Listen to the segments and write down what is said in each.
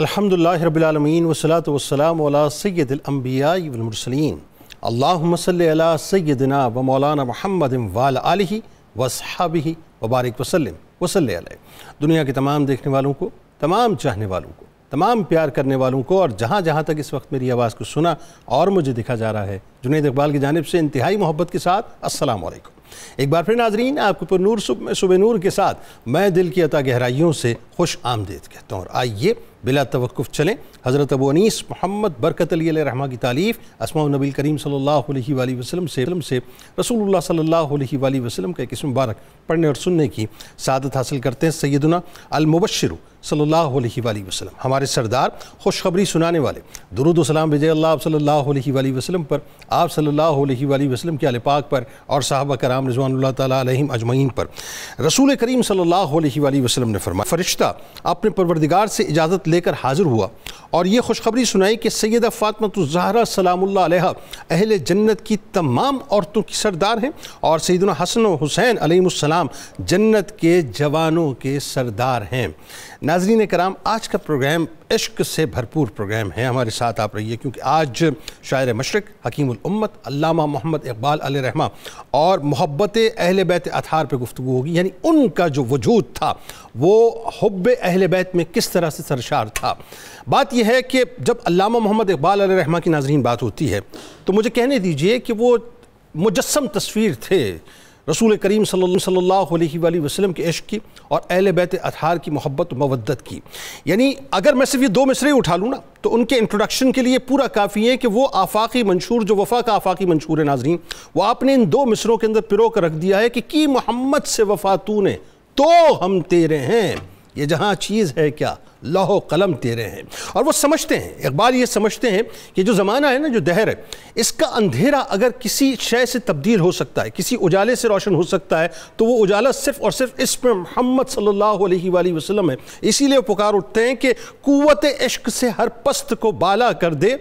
अलहमदिल्लाबीन वसलात वसलाम सैदम्बियामरसलिन अल्लाम सल सैदना व मौलाना महमद वाल आलि वसहाबी वबारक वसलम वसल दुनिया के तमाम देखने वालों को तमाम चाहने वालों को तमाम प्यार करने वालों को और जहाँ जहाँ तक इस वक्त मेरी आवाज़ को सुना और मुझे दिखा जा रहा है जुनेद इकबाल की जानब से इंतहाई मोहब्बत के साथ असलकम एक बार फिर नाजरीन आपको पर नूर सुबह नूर के साथ मैं दिल की अता गहराइयों से खुश आमदेद कहता हूँ और आइए बिला तवक़ चलें हज़रत अबू अनीस मोहम्मद बरकत अली रहमा की तारीफ़ असमा नबी करीम सल्ला वसलम से से रसूल सल्ला वसलम का एक इसम मुबारक पढ़ने और सुनने की सदत हासिल करते हैं सैदना अलमुबशर सल्ला वसलम हमारे सरदार खुशखबरी सुनाने वाले दरुद सलाम विजय अल्लाह सल्ला वसलम पर आप सल्ला वसलम के अल पाक पर और साहबा कराम कराम रजवान तम अजमैन पर रसूल करीम सल्ला वसलम ने फरमा फ़रिश्ता अपने परवरदिगार से इजाज़त लेकर हाजिर हुआ और ये खुशखबरी सुनाई कि सैदा फ़ातमतज़हरा सलामल अहल जन्नत की तमाम औरतों की सरदार हैं और सैदन हसन हुसैन आलम जन्नत के जवानों के सरदार हैं नाजरीन कराम आज का प्रोग्राम इश्क से भरपूर प्रोग्राम है हमारे साथ आप रहिए क्योंकि आज शायर मशरक हकीमत अल्लामा मोहम्मद इकबाल अल रहमा और मोहब्बत अहल बैत अथार पर गुफ्तु होगी यानी उनका जो वजूद था वो हब अहल बैत में किस तरह से सरशार था बात यह है कि जब अल्लामा मोहम्मद इकबाल अल रहमा की नाजरीन बात होती है तो मुझे कहने दीजिए कि वो मुजस्म तस्वीर थे रसूल करीम सल्ला वसलम के इश्क की और अहल बैत अतहार की मोहब्बत मवदत की यानी अगर मैं सिर्फ ये दो मिसरे उठा लूँ ना तो उनके इंट्रोडक्शन के लिए पूरा काफ़ी है कि वो आफाकी मंशूर जो वफ़ा का आफाकी मंशूर है नाजरीन वो आपने इन दो मिसरों के अंदर पिरो कर रख दिया है कि की मोहम्मद से वफ़ा तू ने तो हम तेरे हैं ये जहाँ चीज़ है क्या लाहो कलम तेरे हैं और वो समझते हैं इकबाल ये समझते हैं कि जो ज़माना है ना जो दहर है इसका अंधेरा अगर किसी शय से तब्दील हो सकता है किसी उजाले से रोशन हो सकता है तो वो उजाला सिर्फ और सिर्फ पर मोहम्मद सल्लल्लाहु अलैहि वसल्लम है इसीलिए पुकार उठते हैं कि क़वत इश्क से हर पस्त को बाला कर दे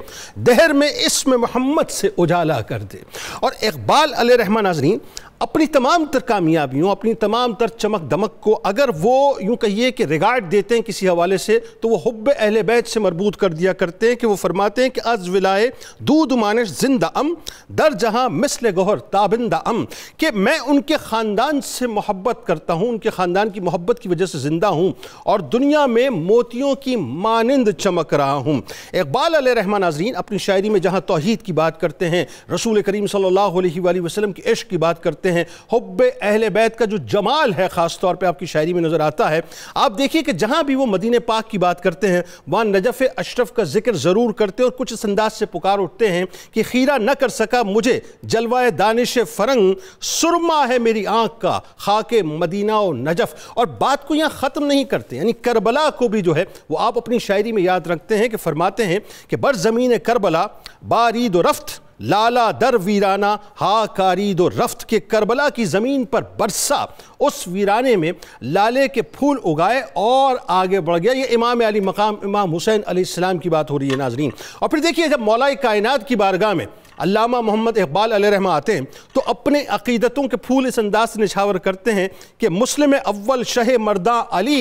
दहर में इसम मोहम्मद से उजाला कर दे और इकबाल रहमा नाजरीन अपनी तमाम तर कामयाबियों अपनी तमाम तर चमक दमक को अगर वो यूँ कहिए कि रिगार्ड देते हैं किसी हवाले से तो वह हब अहल बैत से मरबूत कर दिया करते हैं कि वह फरमाते हैं कि अज विलाए दूध मानस जिंदा अम दर जहाँ मिसल गहर ताबिंदा अम कि मैं उनके ख़ानदान से मोहब्बत करता हूँ उनके ख़ानदान की मोहब्बत की वजह से ज़िंदा हूँ और दुनिया में मोतियों की मानंद चमक रहा हूँ इकबाल रहमान नाजरीन अपनी शायरी में जहाँ तोहद की बात करते हैं रसूल करीम सल्ला वसलम के इश्क की बात करते हैं करते हैं हब अहल बैत का जो जमाल है ख़ास तौर पर आपकी शायरी में नज़र आता है आप देखिए कि जहाँ भी वो मदीन पाक की बात करते हैं वहाँ नजफ़ अशरफ का जिक्र ज़रूर करते हैं और कुछ इस अंदाज से पुकार उठते हैं कि खीरा न कर सका मुझे जलवा दानिश फरंग सुरमा है मेरी आँख का खाके मदीना और नजफ़ और बात को यहाँ ख़त्म नहीं करते यानी करबला को भी जो है वो आप अपनी शायरी में याद रखते हैं कि फरमाते हैं कि बर ज़मीन करबला बारीद रफ्त लाला दर वीराना हा कारी दो रफ्त के करबला की ज़मीन पर बरसा उस वीराने में लाले के फूल उगाए और आगे बढ़ गया ये इमाम अली मकाम इमाम हुसैन की बात हो रही है नाजरीन और फिर देखिए जब मौलाई कायनात की बारगाह में अल्लामा मोहम्मद इकबाल रहमा आते हैं तो अपने अकीदतों के फूल इस अंदाज से निछावर करते हैं कि मुस्लिम अव्वल शह मर्दा अली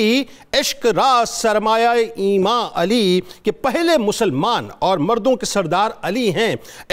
इश्क रास सरमाया ईमा अली के पहले मुसलमान और मर्दों के सरदार अली हैं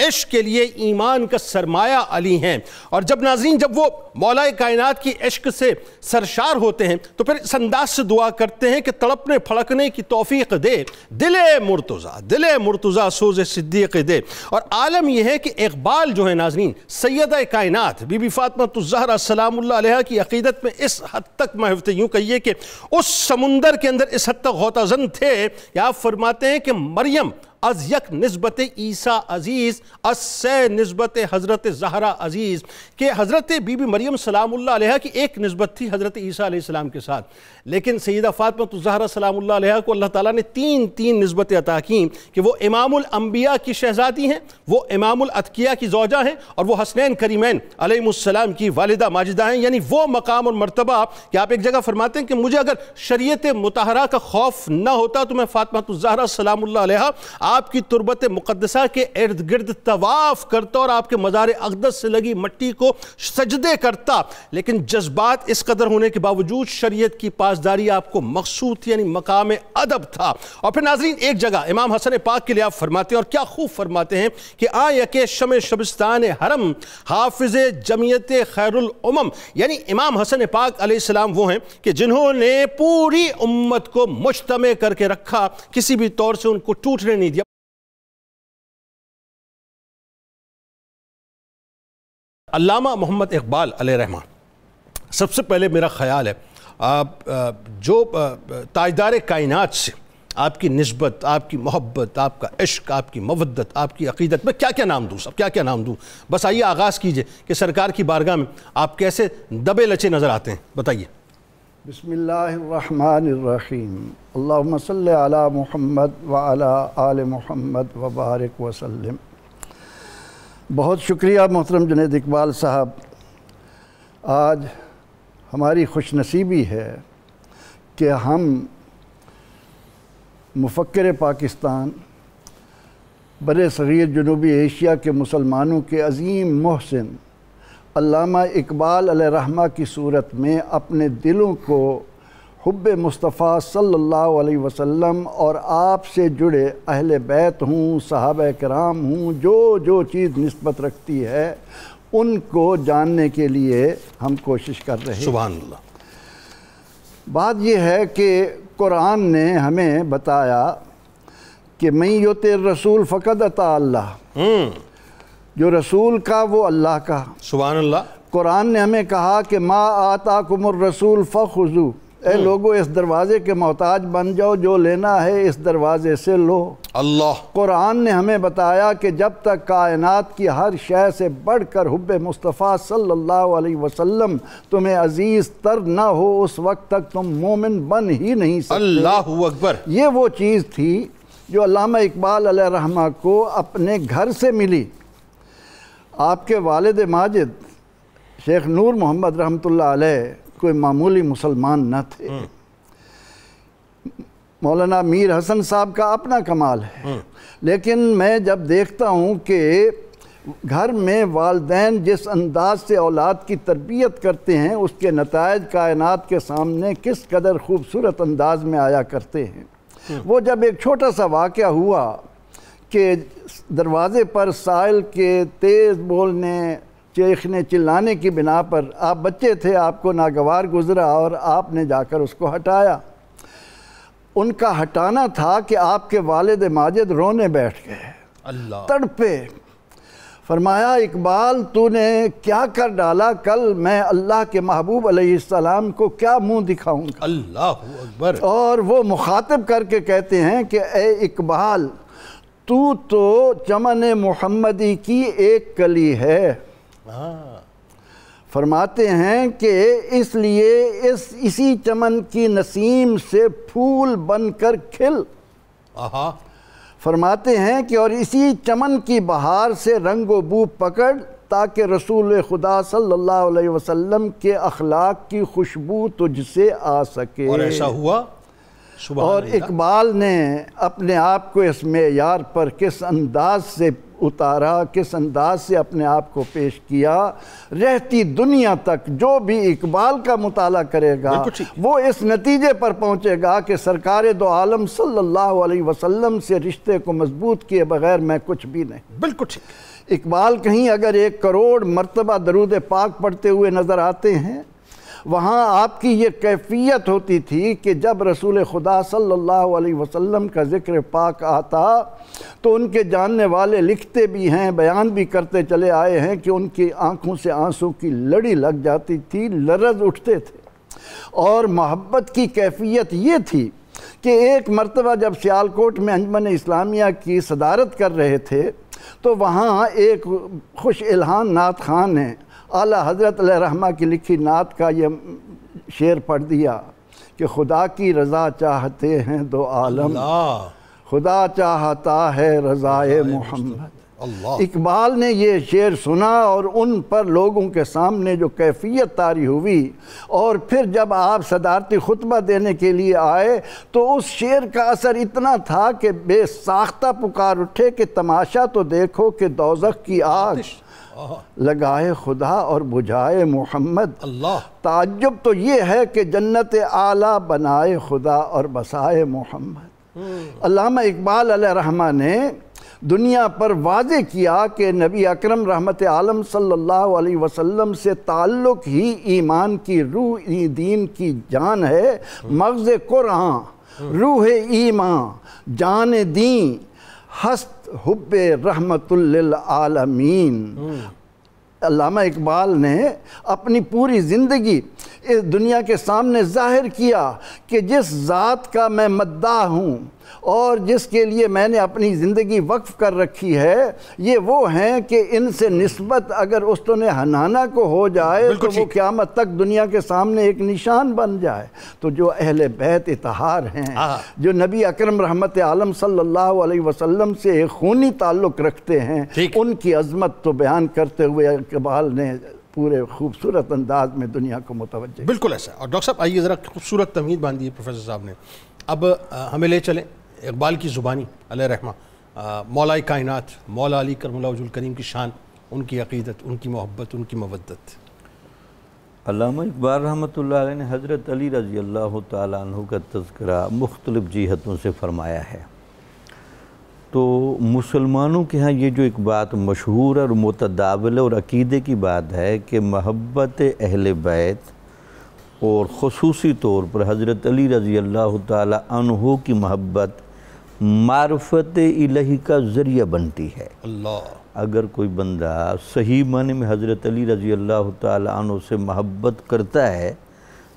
इश्क के लिए ईमान का सरमाया अली हैं और जब नाजीन जब वो मौलाए कायनात की इश्क से सरशार होते हैं तो फिर इस अंदाज से दुआ करते हैं कि तड़पने फड़कने की तोफ़ी दे दिले मुर्तज़ा दिले मुर्तज़ा सोज सिद्दीक दे और आलम यह है कि इकबाल जो है नाजरीन सैद कायनत बीबी फातमत तो जहरा सलाम्ला की अकीदत में इस हद तक महफ यूँ कहिए कि उस समुंदर के अंदर इस हद तक गौताजन थे या आप फरमाते हैं कि मरियम अज यक नस्बत ईसा अज़ीज़ अस नस्बत हज़रत जहरा अज़ीज़ के हज़रत बीबी मरियम सलामुल्ला की एक नस्बत थी हज़रत ईसा के साथ लेकिन सैदा फ़ातमत तो जहरा सलामुल्ला को अल्लाह ताली ने तीन तीन नस्बतें अता कं कि वो इमामबिया की शहज़ादी हैं वो इमामतकिया की जौजा हैं और वह हसनैन करीमैन अलैहिस्सलाम की वालदा माजिदा हैं यानी वो मकाम और मरतबा कि आप एक जगह फरमाते हैं कि मुझे अगर शरीत मतहरा का खौफ ना होता तो मैं फ़ातमत तो जहरा सलामुल्ला आपकी तुरबत मुकदसा के इर्द गिर्द तवाफ करता और आपके मज़ार अकदस से लगी मट्टी को सजदे करता लेकिन जज्बात इस कदर होने के बावजूद शरीय की पासदारी आपको मकसूद यानी मकाम अदब था और फिर नाजरीन एक जगह इमाम हसन पाक के लिए आप फरमाते हैं और क्या खूब फरमाते हैं कि आ यके शम शबिस्तान हरम हाफिज जमीयत खैरम यानी इमाम हसन पाक अलैहिस्सलाम वो हैं कि जिन्होंने पूरी उम्मत को मुश्तम करके रखा किसी भी तौर से उनको टूटने नहीं दिया अल्लामा मोहम्मद इकबाल रहमान सबसे पहले मेरा ख्याल है आप जो ताजदार कायनात से आपकी नस्बत आपकी मोहब्बत आपका इश्क आपकी मवदत आपकी अकीदत मैं क्या क्या नाम दूँ सब क्या क्या नाम दूँ बस आइए आगाज़ कीजिए कि सरकार की बारगाह में आप कैसे दबे लचे नज़र आते हैं बताइए बसमीम अल्लाम सल मोहम्मद वाल आल वबारक वसलम बहुत शुक्रिया मोहतरम जुनेद इकबाल साहब आज हमारी खुशनसीबी है कि हम मुफक्र पाकिस्तान बर सग़ीर जनूबी एशिया के मुसलमानों के अजीम महसिन अल्लामा इकबाल रहमा की सूरत में अपने दिलों को हुब मुस्तफ़ा सल्लल्लाहु अलैहि वसल्लम और आपसे जुड़े अहल बैत हूँ साहब कराम हूँ जो जो चीज़ नस्बत रखती है उनको जानने के लिए हम कोशिश कर रहे हैं सुबह बात यह है कि कुरान ने हमें बताया कि मैं तेर रसूल फ़कद अता अल्लाह हम्म। जो रसूल का वो अल्लाह का सुबह कुरान ने हमें कहा कि माँ आता कुमर रसूल फ़ुजू ए हम्म। लोगों इस दरवाजे के मोहताज बन जाओ जो लेना है इस दरवाजे से लो अल्लाह कुरान ने हमें बताया कि जब तक कायनात की हर शय से बढ़कर हुब मुस्तफ़ा सल्लल्लाहु अलैहि वसल्लम तुम्हें अजीज़ तर ना हो उस वक्त तक तुम मोमिन बन ही नहीं सकते अल्लाह अकबर ये वो चीज़ थी जो अल्लामा इकबाल रहमा को अपने घर से मिली आपके वालद माजिद शेख नूर मोहम्मद रहमतुल्लाह अलैह कोई मामूली मुसलमान न थे हम्म। मौलाना मीर हसन साहब का अपना कमाल है हम्म। लेकिन मैं जब देखता हूँ कि घर में वालदेन जिस अंदाज से औलाद की तरबियत करते हैं उसके नतज कायनात के सामने किस कदर खूबसूरत अंदाज में आया करते हैं हम्म। वो जब एक छोटा सा वाक़ हुआ कि दरवाज़े पर साइल के तेज़ बोलने ने चिल्लाने की बिना पर आप बच्चे थे आपको नागवार गुजरा और आपने जाकर उसको हटाया उनका हटाना था कि आपके वालद माजिद रोने बैठ गए अल्लाह तड़पे फरमाया इकबाल तूने क्या कर डाला कल मैं अल्लाह के महबूब अलैहिस्सलाम को क्या मुंह दिखाऊंगा अल्लाह अकबर और वो मुखातब करके कहते हैं कि ए इकबाल तू तो चमन मोहम्मदी की एक कली है हाँ। फरमाते हैं कि इसलिए इस इसी चमन की नसीम से फूल बनकर खिल फरमाते हैं कि और इसी चमन की बहार से रंग व बू पकड़ ताकि रसूल खुदा सल्लल्लाहु अलैहि वसल्लम के अखलाक की खुशबू तुझसे आ सके और ऐसा हुआ और इकबाल ने अपने आप को इस यार पर किस अंदाज से उतारा किस अंदाज से अपने आप को पेश किया रहती दुनिया तक जो भी इकबाल का मुताला करेगा वो इस नतीजे पर पहुंचेगा कि सरकार दो आलम सल्लल्लाहु अलैहि वसल्लम से रिश्ते को मजबूत किए बगैर मैं कुछ भी नहीं बिल्कुल इकबाल कहीं अगर एक करोड़ मरतबा दरूद पाक पढ़ते हुए नज़र आते हैं वहाँ आपकी ये कैफियत होती थी कि जब रसूल खुदा सल्लल्लाहु अलैहि वसल्लम का ज़िक्र पाक आता तो उनके जानने वाले लिखते भी हैं बयान भी करते चले आए हैं कि उनकी आँखों से आंसू की लड़ी लग जाती थी लरज उठते थे और मोहब्बत की कैफियत ये थी कि एक मरतबा जब सियालकोट में अंजमन इस्लामिया की सदारत कर रहे थे तो वहाँ एक खुश इल्हान नाथ खान हैं आला हज़रत रहमा की लिखी नात का ये शेर पढ़ दिया कि खुदा की रज़ा चाहते हैं दो आलम खुदा चाहता है रज़ाए मोहम्मद इकबाल ने ये शेर सुना और उन पर लोगों के सामने जो कैफियत तारी हुई और फिर जब आप सदारती खुतबा देने के लिए आए तो उस शेर का असर इतना था कि बेसाख्ता पुकार उठे कि तमाशा तो देखो कि दोजख की आग लगाए खुदा और बुझाए मोहम्मद अल्लाह ताजुब तो ये है कि जन्नत आला बनाए खुदा और बसाए मोहम्मद हम्म। अलामा इकबाल रहमा ने दुनिया पर वाज किया कि नबी अकरम रहमत आलम सल्लल्लाहु अलैहि वसल्लम से ताल्लुक़ ही ईमान की रूह दीन की जान है हम्म। मगज़ कुरान हम्म। रूह ईमान जान दी हस्त हुब रहमतुल्लमीन अलामा इकबाल ने अपनी पूरी ज़िंदगी इस दुनिया के सामने जाहिर किया कि जिस ज़ात का मैं मद्दा हूँ और जिसके लिए मैंने अपनी ज़िंदगी वक्फ़ कर रखी है ये वो हैं कि इनसे नस्बत अगर उसने तो हनाना को हो जाए तो वो क़्यामत तक दुनिया के सामने एक निशान बन जाए तो जो अहल बैत इतहार हैं हाँ। जो नबी अक्रम रहमत आलम सल्ला वसलम से एक खूनी ताल्लुक़ रखते हैं उनकी अजमत तो बयान करते हुए इकबाल ने पूरे खूबसूरत अंदाज में दुनिया को मुतवज बिल्कुल ऐसा और डॉक्टर साहब आइए ज़रा खूबसूरत तमीज़ है प्रोफेसर साहब ने अब हमें ले चलें इकबाल की ज़ुबानी रहमा मौलाई कायनत मौला अली करमलाजुल करीम की शान उनकी अकीदत उनकी मोहब्बत उनकी मवदत अलामा इकबाल रहमत ने हज़रत अली रज़ी अल्लाह तु का तस्करा मुख्तलिफ़ जीहतों से फ़रमाया है तो मुसलमानों के यहाँ ये जो एक बात मशहूर और मतदावल और अकीदे की बात है कि महब्बत अहल बैत और खसूसी तौर पर हज़रत अली रज़ी अल्लाह तहों की महब्बत मारफत इलाही का ज़रिया बनती है अल्लाह अगर कोई बंदा सही माने में हज़रत अली रज़ी अल्लाह तहों से महब्बत करता है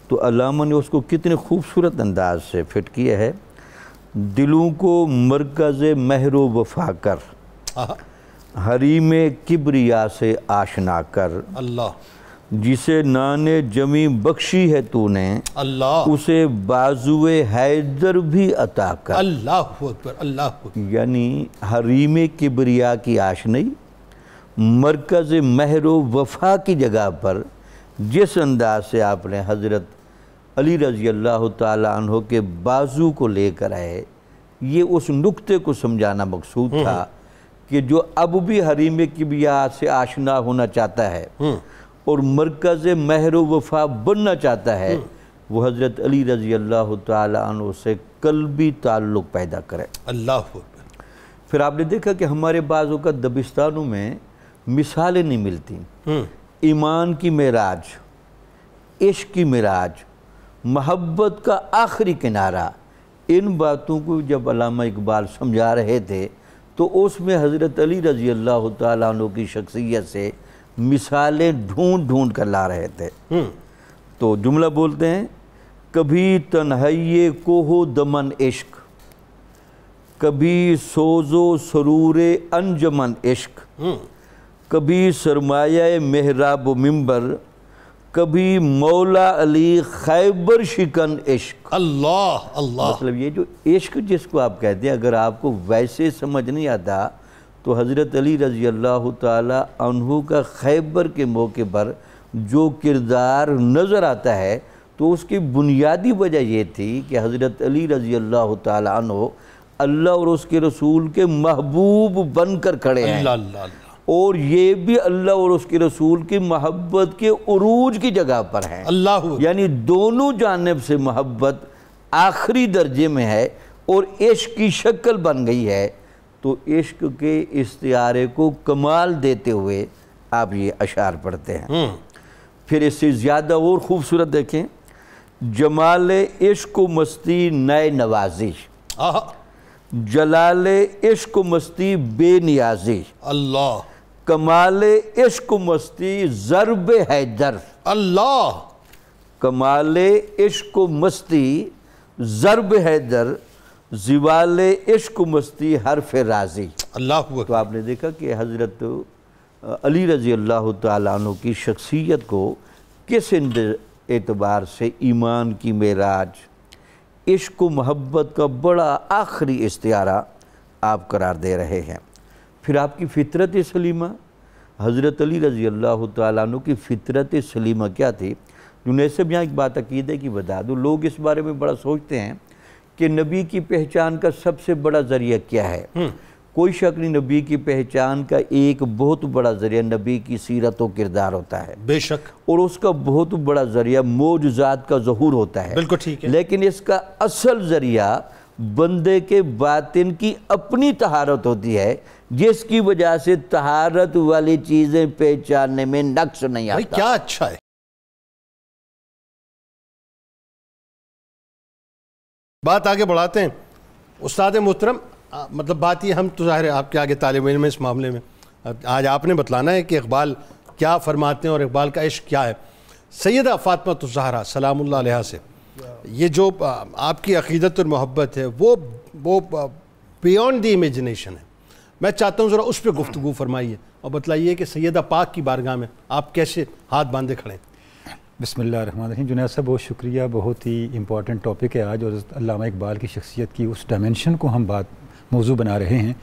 तो अलामा ने उसको कितने खूबसूरत अंदाज से फिट किया है दिलों को मरकज़ महर वफा कर हरी में किबरिया से आशना कर अल्लाह जिसे नाने जमी बख्शी है तूने अल्लाह उसे बाजुए हैदर भी अता कर अल्लाह अल्लाह यानी हरीम किबरिया की आशनई मरकज़ महर वफा की जगह पर जिस अंदाज से आपने हज़रत अली रज़ी अल्लाह तहों के बाजू को लेकर आए ये उस नुकते को समझाना मकसूद हम्म। था कि जो अब भी हरीम किबिया से आशना होना चाहता है हम्म। और मरकज़ महर वफा बनना चाहता है हम्म। वो हज़रत अली रज़ी अल्लाह तु से कलबी ताल्लुक़ पैदा करें अल्लाह फिर आपने देखा कि हमारे बाज़ों का दबिस्तानों में मिसालें नहीं मिलती हम्म। ईमान की मराज इश्क की मराज महब्बत का आखिरी किनारा इन बातों को जब अलामा इकबाल समझा रहे थे तो उसमें हज़रत अली रज़ी अल्लाह तु की शख्सियत से मिसालें ढूंढ ढूंढ कर ला रहे थे हम्म। तो जुमला बोलते हैं कभी तन्हाइये को हो दमन इश्क कभी सोजो सरूर अनजमन इश्क हम्म। कभी सरमाया मेहराब मिंबर कभी मौला अली खैबर शिकन इश्क अल्लाह अल्लाह मतलब ये जो इश्क जिसको आप कहते हैं अगर आपको वैसे समझ नहीं आता तो हज़रत अली रज़ी अल्लाह तहु का खैबर के मौके पर जो किरदार नज़र आता है तो उसकी बुनियादी वजह यह थी कि हज़रत अली रज़ी अल्लाह तहु अल्लाह और उसके रसूल के महबूब बन कर खड़े हैं और ये भी अल्लाह और उसके रसूल की महब्बत के अरूज की जगह पर हैं अल्लाह यानी दोनों जानब से महब्बत आखिरी दर्जे में है और इश्क की शक्ल बन गई है तो इश्क के इस्तारे को कमाल देते हुए आप ये अशार पढ़ते हैं हम्म। फिर इससे ज़्यादा और ख़ूबसूरत देखें जमाल इश्क मस्ती नए नवाजिश जलाल इश्क मस्ती बे नियाजिश अल्लाह कमाल इश्क मस्ती ज़रब हैदर अल्लाह कमाल इश्क मस्ती ज़रब हैदर जिवाल इश्क मस्ती हर राजी अल्लाह तो आपने देखा कि हज़रत अली रज़ी अल्लाह तु की शख्सियत को किस एतबार से ईमान की मेराज इश्क मोहब्बत का बड़ा आखिरी इश्तारा आप करार दे रहे हैं फिर आपकी फ़ितरत सलीमा हज़रत अली रज़ी अल्लाह तु की फ़ितरत सलीमा क्या थी जुनेसब यहाँ एक बात अकीद है कि बता दो लोग इस बारे में बड़ा सोचते हैं कि नबी की पहचान का सबसे बड़ा ज़रिया क्या है हम्म। कोई शक नहीं नबी की पहचान का एक बहुत बड़ा ज़रिया नबी की सीरत और किरदार होता है बेशक और उसका बहुत बड़ा ज़रिया मोजात का जहूर होता है बिल्कुल ठीक है लेकिन इसका असल ज़रिया बंदे के बातिन की अपनी तहारत होती है जिसकी वजह से तहारत वाली चीज़ें पहचानने में नक्श नहीं आता क्या अच्छा है बात आगे बढ़ाते हैं उस्ताद मोहतरम मतलब बात ये हम तो ज़ाहिर है आपके आगे तालब में इस मामले में आज आपने बतलाना है कि इकबाल क्या फरमाते हैं और इकबाल का इश्क क्या है सैदा फ़ातमा तजहरा तो सलाम से ये जो आपकी अकीदत और मोहब्बत है वो वो बियॉन्ड द इमेजिनेशन है मैं चाहता हूँ ज़रा उस पर गुफ्तु फरमाइए और बतलाइए कि सैदा पाक की बारगाह में आप कैसे हाथ बांधे खड़े हैं बसमिल रही जुनेद साहब बहुत शुक्रिया बहुत ही इम्पॉर्टेंट टॉपिक है आज और अलामा इकबाल की शख्सियत की उस डायमेंशन को हम बात मौजू बना रहे हैं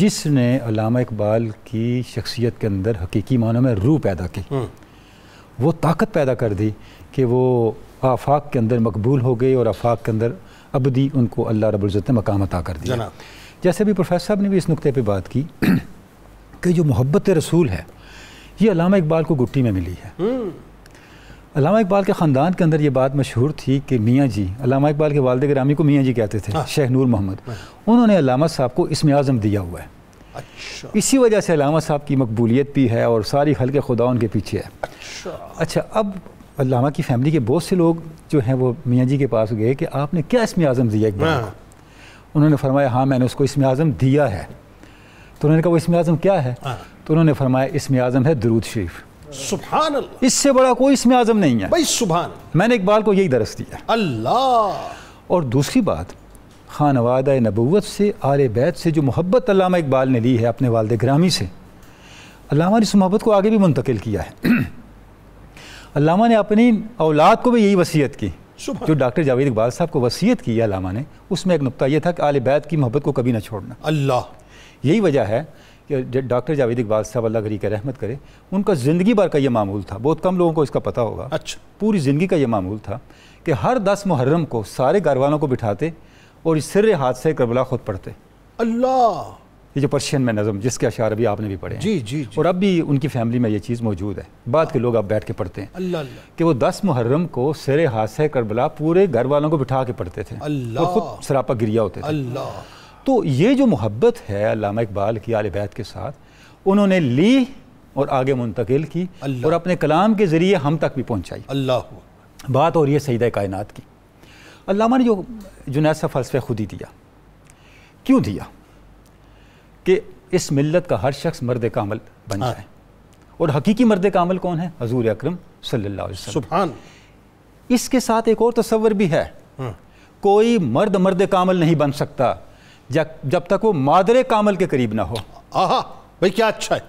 जिसने अलामा इकबाल की शख्सियत के अंदर हकीकी मानों में रूह पैदा की हम्म। वो ताकत पैदा कर दी कि वो आफाक के अंदर मकबूल हो गए और आफाक के अंदर अबदी उनको अल्लाह रबुल्ज़त ने मकाम अता कर दिया जैसे अभी प्रोफेसर साहब ने भी इस नुकते पर बात की कि जो मोहब्बत रसूल है ये अलामा इकबाल को गुट्टी में मिली है हम्म। अलामा इकबाल के ख़ानदान के अंदर ये बात मशहूर थी कि मियाँ जी अलामा इकबाल के वालद ग्रामी को मियाँ जी कहते थे हाँ। शेख नूर मोहम्मद हाँ। उन्होंने अलामा साहब को इसम आज़म दिया हुआ है अच्छा इसी वजह से अलामा साहब की मकबूलियत भी है और सारी हल्के खुदा उनके पीछे है अच्छा अच्छा अब अलामा की फैमिली के बहुत से लोग जो हैं वो मियाँ जी के पास गए कि आपने क्या इसम आज़म दिया इकबाल को हाँ। उन्होंने फरमाया हाँ मैंने उसको इसम आज़म दिया है तो उन्होंने कहा वो इसम आज़म क्या है तो उन्होंने फरमाया इसम आज़म है दरूद शरीफ इससे बड़ा कोई इसमें आजम नहीं है भाई सुभान मैंने इकबाल को यही दरस दिया अल्लाह और दूसरी बात खान नबूत से आल बैत से जो मोहब्बत अलामा इकबाल ने ली है अपने वालद ग्रामी से अलामा ने इस मोहब्बत को आगे भी मुंतकिल किया है अलामा ने अपनी औलाद को भी यही वसीयत की जो डॉक्टर जावेद इकबाल साहब को वसीयत की है अलामा ने उसमें एक नुकता यह था कि आल बैत की मोहब्बत को कभी ना छोड़ना अल्लाह यही वजह है डॉक्टर जावेद इकबाल साहब अल्लाह गरी का रहमत करे उनका ज़िंदगी भर का ये मामूल था बहुत कम लोगों को इसका पता होगा अच्छा पूरी ज़िंदगी का ये मामूल था कि हर दस मुहर्रम को सारे घर वालों को बिठाते और इस सिर हादसे करबला खुद पढ़ते अल्लाह ये जो पर्शियन में नज़म जिसके अशार अभी आपने भी पढ़े जी, जी जी और अब भी उनकी फैमिली में ये चीज़ मौजूद है बाद के लोग अब बैठ के पढ़ते हैं अल्लाह कि वो दस मुहर्रम को हाथ से करबला पूरे घर वालों को बिठा के पढ़ते थे अल्लाह खुद सरापा गिरिया होते थे अल्लाह तो ये जो मोहब्बत है अलामा इकबाल की आल बैत के साथ उन्होंने ली और आगे मुंतकिल की और अपने कलाम के ज़रिए हम तक भी पहुँचाई अल्लाह बात और ये सईद कायनत की अलामा ने जो जुनासा फलसफे फ़लसफ़ खुद ही दिया क्यों दिया कि इस मिलत का हर शख्स मर्द कामल बन हाँ। जाए और हकीकी मर्द कामल कौन है हजूर अक्रम सुबहान इसके साथ एक और तस्वर भी है हाँ। कोई मर्द मर्द कामल नहीं बन सकता जब तक वो मादर कामल के करीब ना हो आहा भाई क्या अच्छा है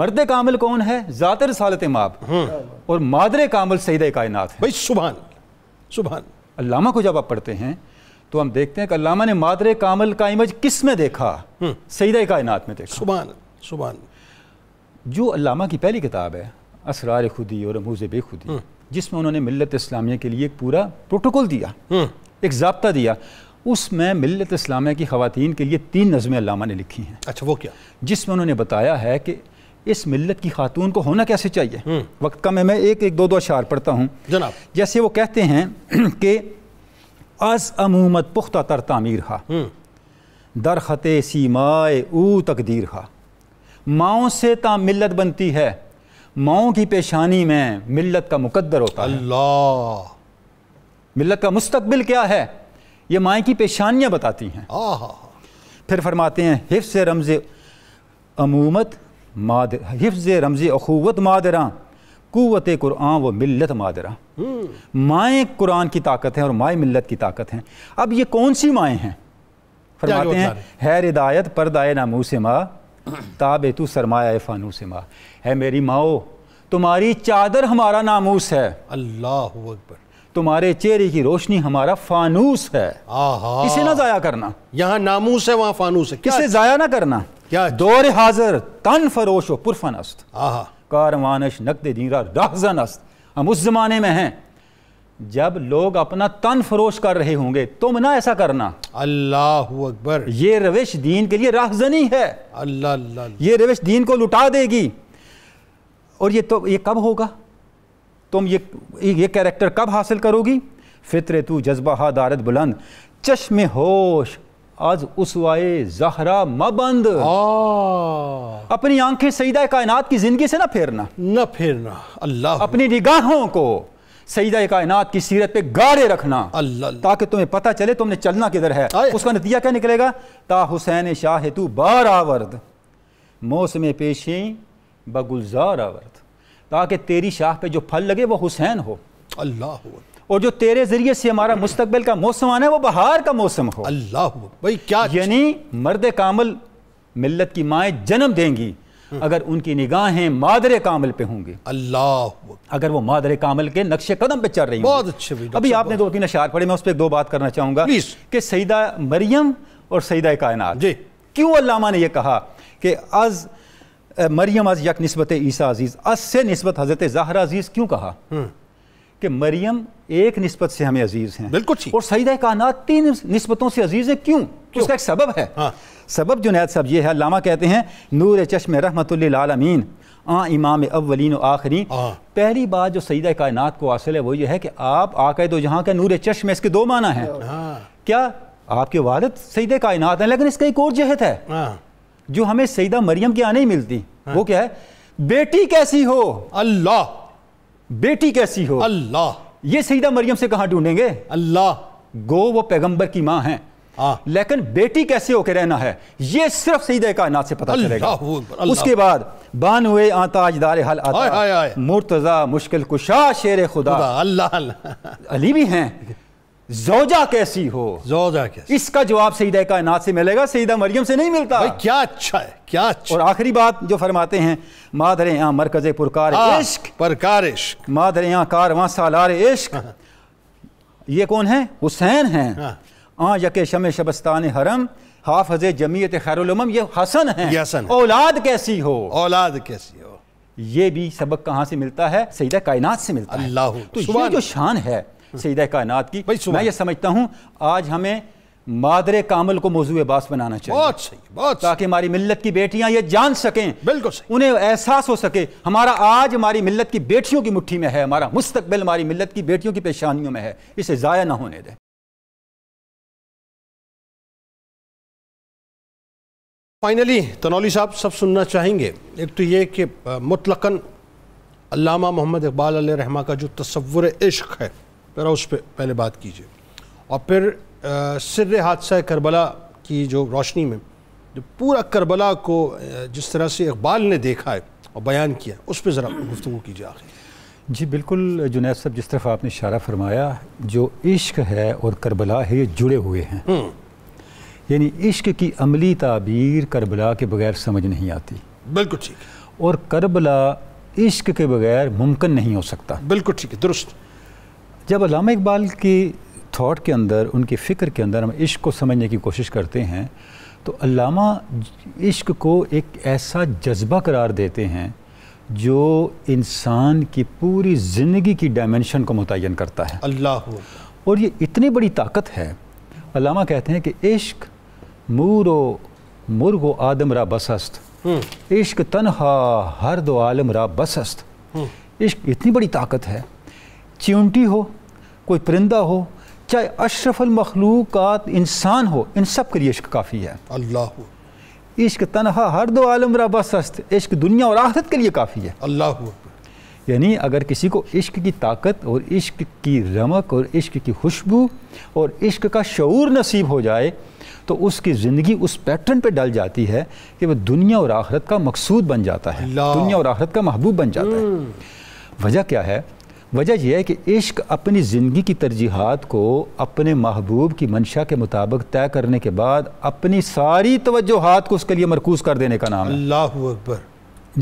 मर्द कामल कौन है ज़ातर सालत माब हम्म। और मादर कामल सईद कायनात है भाई सुबहान सुबहान अल्लामा को जब आप पढ़ते हैं तो हम देखते हैं कि अल्लामा ने मादर कामल का इमज किस में देखा हम्म। सईद कायनात में देखा सुबह सुबहान जो अल्लामा की पहली किताब है असरार खुदी और रमूज बेखुदी हम्म। जिसमें उन्होंने मिलत इस्लामिया के लिए एक पूरा प्रोटोकॉल दिया एक जबता दिया उसमें मिलत इस्लामिया की खातन के लिए तीन नज़में अलामा ने लिखी हैं अच्छा वो क्या जिसमें उन्होंने बताया है कि इस मिलत की खातून को होना कैसे चाहिए हम्म। वक्त का मैं मैं एक एक दो दो अशार पढ़ता हूँ जनाब जैसे वो कहते हैं कि अज अमूमत पुख्ता तर तामीर हा हम्म। खत सीमाए ऊ तकदीर हा माओ से ता मिलत बनती है माओ की पेशानी में मिलत का मुकद्दर होता है अल्लाह मिलत का मुस्तबिल क्या है ये माए की पेशानियाँ बताती हैं फिर फरमाते हैं हिफ्ज़ रमज़ अमूमत माद हिफ्ज़ रमज़ अखूवत मादरा क़वत कुरान व मिलत मादरा हम्म। माएँ कुरान की ताकत हैं और माए मिलत की ताकत हैं अब ये कौन सी माएँ हैं फरमाते हैं हैर हिदायत पर दाय नामू से माँ ताबे तू सरमाया फ़ानू से माँ है मेरी माओ तुम्हारी चादर हमारा नामूस है अल्लाह अकबर तुम्हारे चेहरे की रोशनी हमारा फानूस है किसे ना जाया करना यहाँ नामूस है वहाँ फानूस है किसे जाया ना करना क्या दौरे हाजिर तन फरोश हो पुरफन अस्त कारवानश नकद दीरा राहजन अस्त हम उस जमाने में हैं जब लोग अपना तन फरोश कर रहे होंगे तुम ना ऐसा करना अल्लाह अकबर ये रविश दीन के लिए राहजनी है अल्लाह ये रविश दीन को लुटा देगी और ये तो ये कब होगा तुम ये ये कैरेक्टर कब हासिल करोगी फितरे तू जज्बा दारद बुलंद चश्म होश आज उसवाए जहरा मबंद अपनी आंखें सईदा कायनात की जिंदगी से ना फेरना न फेरना अल्लाह अपनी निगाहों को सईदा कायनात की सीरत पे गाड़े रखना अल्लाह ताकि तुम्हें पता चले तुमने चलना किधर है उसका नतीजा क्या निकलेगा ता हुसैन शाह तू बार आवर्द मौसम पेशे बगुलजार आवर्द ताकि तेरी शाह पे जो फल लगे वो हुसैन हो अल्लाह और जो तेरे जरिए से हमारा मुस्तबिल का मौसम आना है वो बहार का मौसम हो अल्लाह भाई क्या यानी मर्द कामल मिल्लत की माएँ जन्म देंगी अगर उनकी निगाहें मादर कामल पे होंगी अल्लाह अगर वो मादर कामल के नक्शे कदम पे चल रही बहुत अच्छे अभी आपने दो तीन अशार पढ़े मैं उस पर दो बात करना चाहूंगा कि सईदा मरियम और सईदा कायनात जी क्यों अल्लामा ने यह कहा कि अज़ मरियम अज यक नस्बत ईसा अजीज़ अस से नस्बत हज़रत ज़ाहरा अजीज़ क्यों कहा हम्म। कि मरियम एक नस्बत से हमें अजीज़ हैं बिल्कुल और सईद कानात तीन नस्बतों से अजीज़ है क्यों उसका तो एक सबब है हाँ। सबब जुनेद साहब ये है लामा कहते हैं नूर चश्म रहमतमीन आ इमाम अवलिन आखिरी हाँ। पहली बात जो सईद कायनात को हासिल है वो ये है कि आप आकए दो जहाँ का नूर चश्म इसके दो माना है हाँ। क्या आपके वालद सईद कायनात हैं लेकिन इसका एक और जहत है जो हमें सईदा मरियम के आने नहीं मिलती हाँ। वो क्या है बेटी कैसी हो अल्लाह बेटी कैसी हो अल्लाह ये सईदा मरियम से कहा ढूंढेंगे अल्लाह गो वो पैगंबर की माँ है हाँ। लेकिन बेटी कैसे होके रहना है ये सिर्फ सईद कायनात से पता चलेगा उसके बाद बान हुए आताजदार हल आता मुर्तजा मुश्किल कुशा शेर खुदा अल्लाह अली भी हैं जोजा कैसी हो जोजा कैसी इसका जवाब सईदा कायनात से मिलेगा सईदा मरियम से नहीं मिलता भाई क्या अच्छा है क्या अच्छा और आखिरी बात जो फरमाते हैं माधरे यहाँ मरकज हाँ, पुरकार इश्क परकार इश्क मादर यहाँ कारवां सालार इश्क हाँ। ये कौन है हुसैन है हाँ। आ यके शम शबस्तान हरम हजे जमीयत खैरम ये हसन है औलाद कैसी हो औलाद कैसी हो ये भी सबक कहाँ से मिलता है सईद कायनात से मिलता है अल्लाह तो ये जो शान है सजद कायनात की मैं ये समझता हूँ आज हमें मादरे कामल को मौजू बास बनाना चाहिए बहुत सही बहुत ताकि हमारी मिल्लत की बेटियां ये जान सकें बिल्कुल सही उन्हें एहसास हो सके हमारा आज हमारी मिल्लत की बेटियों की मुट्ठी में है हमारा मुस्तकबिल हमारी मिल्लत की बेटियों की पेशानियों में है इसे ज़ाया ना होने दें फाइनली तनौली साहब सब सुनना चाहेंगे एक तो ये कि मुतलकन अल्लामा मोहम्मद इकबाल रहमा का जो तस्वुर इश्क है ज़रा उस पर पहले बात कीजिए और फिर सिर हादसा करबला की जो रोशनी में जो पूरा करबला को जिस तरह से इकबाल ने देखा है और बयान किया उस पर ज़रा गुफ्तु कीजिए आखिर जी बिल्कुल जुनेद साहब जिस तरफ आपने इशारा फरमाया जो इश्क है और करबला है ये जुड़े हुए हैं हम्म। यानी इश्क की अमली ताबीर करबला के बगैर समझ नहीं आती बिल्कुल ठीक और करबला इश्क के बगैर मुमकिन नहीं हो सकता बिल्कुल ठीक है दुरुस्त जब अलामा इकबाल की थाट के अंदर उनके फ़िक्र के अंदर हम इश्क को समझने की कोशिश करते हैं तो अलामा इश्क को एक ऐसा जज्बा करार देते हैं जो इंसान की पूरी ज़िंदगी की डायमेंशन को मुतन करता है अल्लाह और ये इतनी बड़ी ताकत है अलामा कहते हैं कि इश्क मुर व आदम रा बसस्त हम्म। इश्क तनहा हर दो आलम रा बसस्त हम्म। इश्क इतनी बड़ी ताकत है चिंटी हो कोई परिंदा हो चाहे अशरफल मखलूक़ात इंसान हो इन सब के लिए इश्क काफ़ी है अल्लाह इश्क तनहा हर दो आलम सस्त इश्क दुनिया और आखरत के लिए काफ़ी है अल्लाह यानी अगर किसी को इश्क की ताकत और इश्क की रमक और इश्क की खुशबू और इश्क का शूर नसीब हो जाए तो उसकी ज़िंदगी उस पैटर्न पे डल जाती है कि वह दुनिया और आखरत का मकसूद बन जाता है दुनिया और आखरत का महबूब बन जाता है हम्म। वजह क्या है वजह यह है कि इश्क अपनी ज़िंदगी की तरजीहत को अपने महबूब की मंशा के मुताबिक तय करने के बाद अपनी सारी तवज्जोहात को उसके लिए मरकूज कर देने का नाम अल्लाह अकबर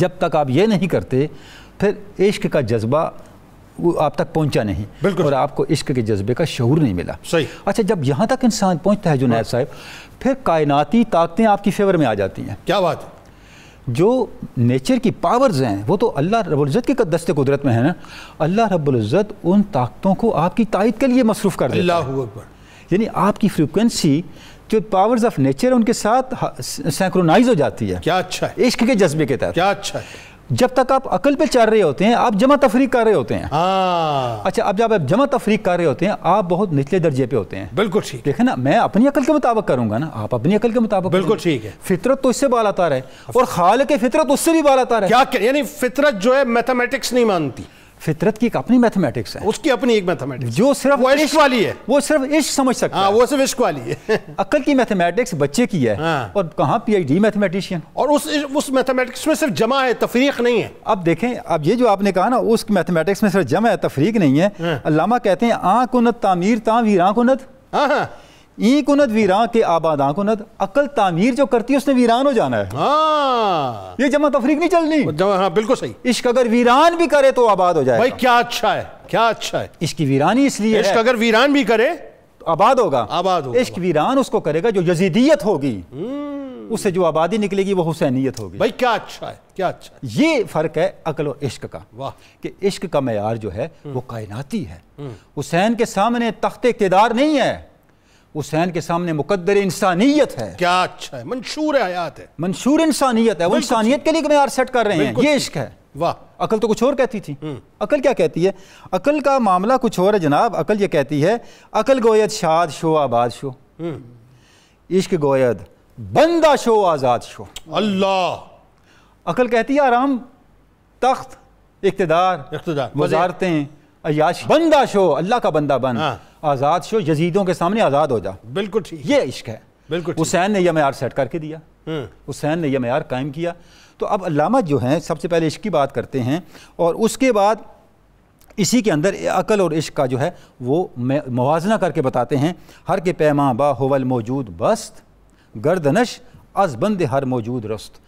जब तक आप ये नहीं करते फिर इश्क का जज्बा वो आप तक पहुंचा नहीं बिल्कुल और आपको इश्क के जज्बे का शहूर नहीं मिला सही अच्छा जब यहाँ तक इंसान पहुंचता है जुनैद हाँ। साहब फिर कायनाती ताकतें आपकी फेवर में आ जाती हैं क्या बात है जो नेचर की पावर्स हैं वो तो अल्लाह रबुल्ज़त के दस्ते कुदरत में है ना अल्लाह रबुल्ज़त उन ताकतों को आपकी तायद के लिए मसरूफ़ कर देता अल्लाह यानी आपकी फ्रिक्वेंसी जो पावर्स ऑफ नेचर है उनके साथ सेंक्रोनाइज हो जाती है क्या अच्छा है इश्क के जज्बे के तहत क्या अच्छा है जब तक आप अकल पे चल रहे होते हैं आप जमा तफरीक कर रहे होते हैं हाँ। अच्छा अब जब आप जमा तफरी कर रहे होते हैं आप बहुत निचले दर्जे पे होते हैं बिल्कुल ठीक देखे ना मैं अपनी अकल के मुताबिक करूंगा ना आप अपनी अकल के मुताबिक बिल्कुल ठीक है फितरत तो इससे बाल आता रहे और खाल के फितरत उससे भी बाल आता है क्या यानी फितरत जो है मैथमेटिक्स नहीं मानती फितरत की एक अपनी मैथमेटिक्स है उसकी अपनी एक मैथमेटिक्स जो सिर्फ वो इश्क वाली है वो सिर्फ इश्क समझ सकता हाँ, है वो सिर्फ इश्क वाली है अकल की मैथमेटिक्स बच्चे की है हाँ। और कहाँ पीएचडी मैथमेटिशियन और उस उस मैथमेटिक्स में सिर्फ जमा है तफरीक नहीं है अब देखें अब ये जो आपने कहा ना उस मैथमेटिक्स में सिर्फ जमा है तफरीक नहीं है हाँ। अलामा कहते हैं आँख उनत तामीर तामीर आँख उनत ई कुनद वीरान के आबादा कुनद अकल तामीर जो करती है उसने वीरान हो जाना है हाँ। ये जमा तफरीक नहीं चलनी हाँ बिल्कुल सही इश्क अगर वीरान भी करे तो आबाद हो जाए भाई क्या अच्छा है क्या अच्छा है इसकी वीरानी इसलिए इश्क अगर वीरान भी करे तो आबाद होगा आबाद होगा इश्क वीरान उसको करेगा जो यजीदियत होगी हम्म। उससे जो आबादी निकलेगी वो हुसैनियत होगी भाई क्या अच्छा है क्या अच्छा है? ये फ़र्क है अकल और इश्क का वाह कि इश्क का मैार जो है वो हम्म। कायनाती है हम्म। हुसैन के सामने तख्ते केदार नहीं है हुसैन के सामने मुकद्दर इंसानियत है क्या अच्छा है मंशूर हयात है मंशूर इंसानियत है वो इंसानियत के लिए मैार सेट कर रहे हैं ये इश्क है वाह अकल तो कुछ और कहती थी हम्म। अकल क्या कहती है अकल का मामला कुछ और है जनाब अकल ये कहती है अकल गोयद शाद शो आबाद शो हम्म। इश्क गोयद बंदा शो आज़ाद शो अल्लाह अकल कहती है आराम तख्त इकतदार इकतदार वजारतें अयाशी बंदा शो अल्लाह का बंदा बन हाँ। आज़ाद शो यजीदों के सामने आज़ाद हो जा बिल्कुल ठीक ये इश्क है बिल्कुल हुसैन ने यह मैार सेट करके दिया हम्म। हुसैन ने यह मैार कायम किया तो अब अलामत जो है सबसे पहले इश्क की बात करते हैं और उसके बाद इसी के अंदर अकल और इश्क का जो है वो मुजना करके बताते हैं हर के पैमा बा होवल मौजूद बस्त गर्दनश अजबंद हर मौजूद रस्त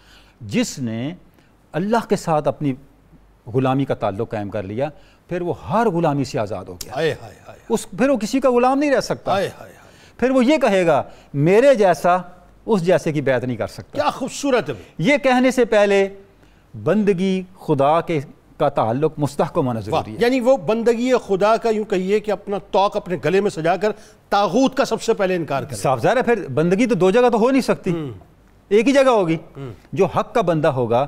जिसने अल्लाह के साथ अपनी ग़ुलामी का ताल्लुक़ कायम कर लिया फिर वो हर गुलामी से आज़ाद हो गया हाय हाय हाय उस फिर वो किसी का गुलाम नहीं रह सकता हाय हाय फिर वो ये कहेगा मेरे जैसा उस जैसे की बैत नहीं कर सकता क्या खूबसूरत ये कहने से पहले बंदगी खुदा के का ताल्लुक मुस्तकम होना जरूरी है यानी वो बंदगी खुदा का यूं कहिए कि अपना तोक अपने गले में सजा कर तागूत का सबसे पहले इनकार कर साफ ज़ाहिर है फिर बंदगी तो दो जगह तो हो नहीं सकती हम्म। एक ही जगह होगी हम्म। जो हक का बंदा होगा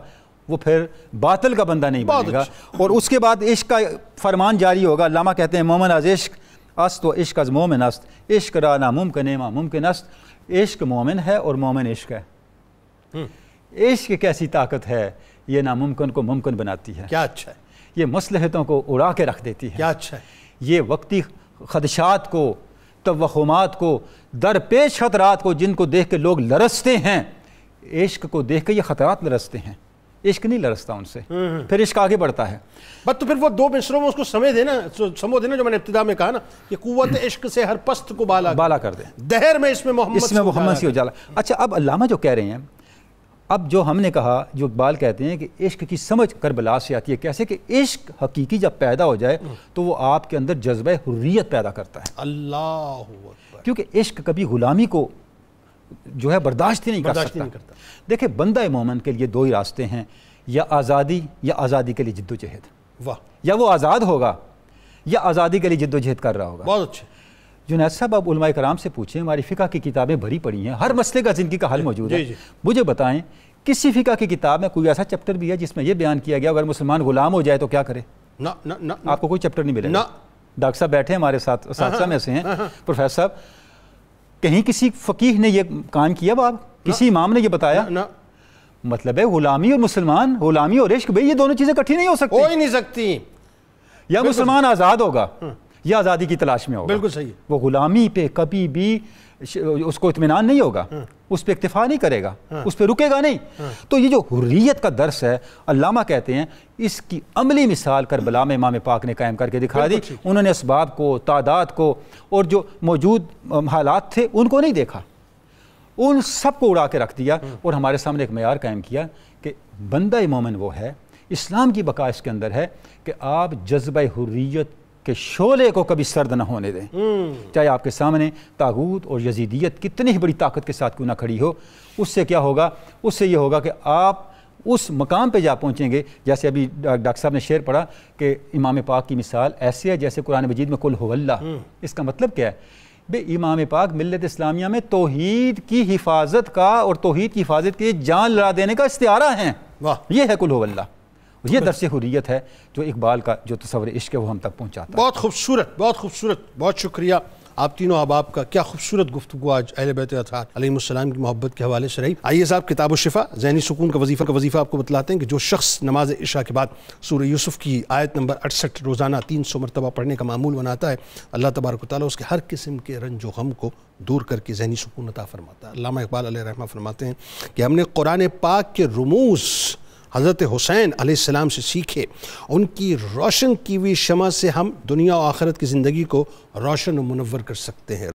वो फिर बातल का बंदा नहीं बनेगा अच्छा। और उसके बाद इश्क का फरमान जारी होगा लामा कहते हैं मोमन आज इश्क अस्त व इश्क अज मोमिन अस्त इश्क रा नामुमकन मा मुमकिन अस्त इश्क मोमिन है और मोमिन इश्क है हम्म। इश्क कैसी ताकत है ये नामुमकिन को मुमकिन बनाती है क्या अच्छा है ये मसलहतों को उड़ा के रख देती है क्या अच्छा है ये वक्ती खदशात को तवहमात को दरपेश खतरात को जिनको देख के लोग लरसते हैं इश्क को देख के ये खतरात लरसते हैं इश्क नहीं लरसता उनसे हम्म, हम्म। फिर इश्क आगे बढ़ता है बट तो फिर वो दो मिसरों में उसको समय देना समो देना जो मैंने इब्तदा में कहा ना कि कुत इश्क से हर पस्त को बाला बाला कर दे दहर में इसमें मोहम्मद इसमें मोहम्मद सी उजाला अच्छा अब अलामा जो कह रहे हैं अब जो हमने कहा जो इकबाल कहते हैं कि इश्क की समझ करबला से आती है कैसे कि इश्क हकीकी जब पैदा हो जाए हम्म। तो वो आपके अंदर जज्ब हुर्रियत पैदा करता है अल्लाह क्योंकि इश्क कभी ग़ुलामी को जो है बर्दाश्त ही नहीं बर्दाश्त कर सकता, नहीं करता देखिए बंदा मोमन के लिए दो ही रास्ते हैं या आज़ादी या आज़ादी के लिए जद्दोजहद वाह या वो आज़ाद होगा या आज़ादी के लिए जद्दोजहद कर रहा होगा बहुत अच्छे जुनेद साहब आप उलमा कराम से पूछें हमारी फ़िका की किताबें भरी पड़ी हैं हर मसले का ज़िंदगी का हल मौजूद है मुझे बताएं किसी फ़िका की किताब में कोई ऐसा चैप्टर भी है जिसमें यह बयान किया गया अगर मुसलमान गुलाम हो जाए तो क्या करे ना ना ना आपको कोई चैप्टर नहीं मिलेगा डॉक्टर साहब बैठे हमारे साथ साथ हाँ, में से हैं हाँ, हाँ। प्रोफेसर साहब कहीं किसी फ़कीह ने यह काम किया बाब किसी इमाम ने यह बताया ना, ना। मतलब है गुलामी और मुसलमान गुलामी और इश्क भाई ये दोनों चीज़ें कठी नहीं हो सकती हो ही नहीं सकती या मुसलमान आज़ाद होगा हम्म। या आज़ादी की तलाश में होगा बिल्कुल सही वो गुलामी पे कभी भी उसको इतमान नहीं होगा हाँ। उस पर इतफा नहीं करेगा हाँ। उस पर रुकेगा नहीं हाँ। तो ये जो हुर्रियत का दर्स है अलामा कहते हैं इसकी अमली मिसाल कर बलाम इमाम पाक ने कायम करके दिखा दी उन्होंने इसबाब को तादाद को और जो मौजूद हालात थे उनको नहीं देखा उन सबको उड़ा के रख दिया और हमारे सामने एक मैार कायम किया कि बंदा मोमिन वो है इस्लाम की बका इसके अंदर है कि आप जज्ब हुर्रियत कि शोले को कभी सर्द ना होने दें हम्म। चाहे आपके सामने तागूत और यजीदियत कितनी ही बड़ी ताकत के साथ क्यों ना खड़ी हो उससे क्या होगा उससे ये होगा कि आप उस मकाम पे जा पहुँचेंगे जैसे अभी डॉक्टर साहब ने शेर पढ़ा कि इमाम पाक की मिसाल ऐसी है जैसे कुरान मजीद में कुल होल्ला हम्म। इसका मतलब क्या है बे इमाम पाक मिलत इस्लामिया में तोहद की हिफाजत का और तोहद की हिफाजत के जान लड़ा देने का इस्तारा है वाह ये है कुल होल्ला तो ये तो दरस हुरियत है जो इकबाल का जो तस्वर इश्क है वो हम तक पहुँचाता बहुत खूबसूरत बहुत खूबसूरत बहुत शुक्रिया आप तीनों अहबाब का क्या खूबसूरत गुफ्तु आज अहल बैत की मोहब्बत के हवाले से रही आइए साहब किताब शिफा जहनी सुकून का वजीफा का वजीफा आपको बतलाते हैं कि जो शख्स नमाज इशा के बाद सूर यूसुफ की आयत नंबर अड़सठ रोज़ाना तीन सौ मरतबा पढ़ने का मामूल बनाता है अल्लाह तबारक ताली उसके हर किस्म के रंज गम को दूर करके जहनी सुकून अता फरमाता है अलामा इकबाल रहमा फरमाते हैं कि हमने कुरान पाक के रमूज़ हज़रत हुसैन आसमाम से सीखे उनकी रोशन की हुई शमा से हम दुनिया और आखरत की ज़िंदगी को रोशन और मनवर कर सकते हैं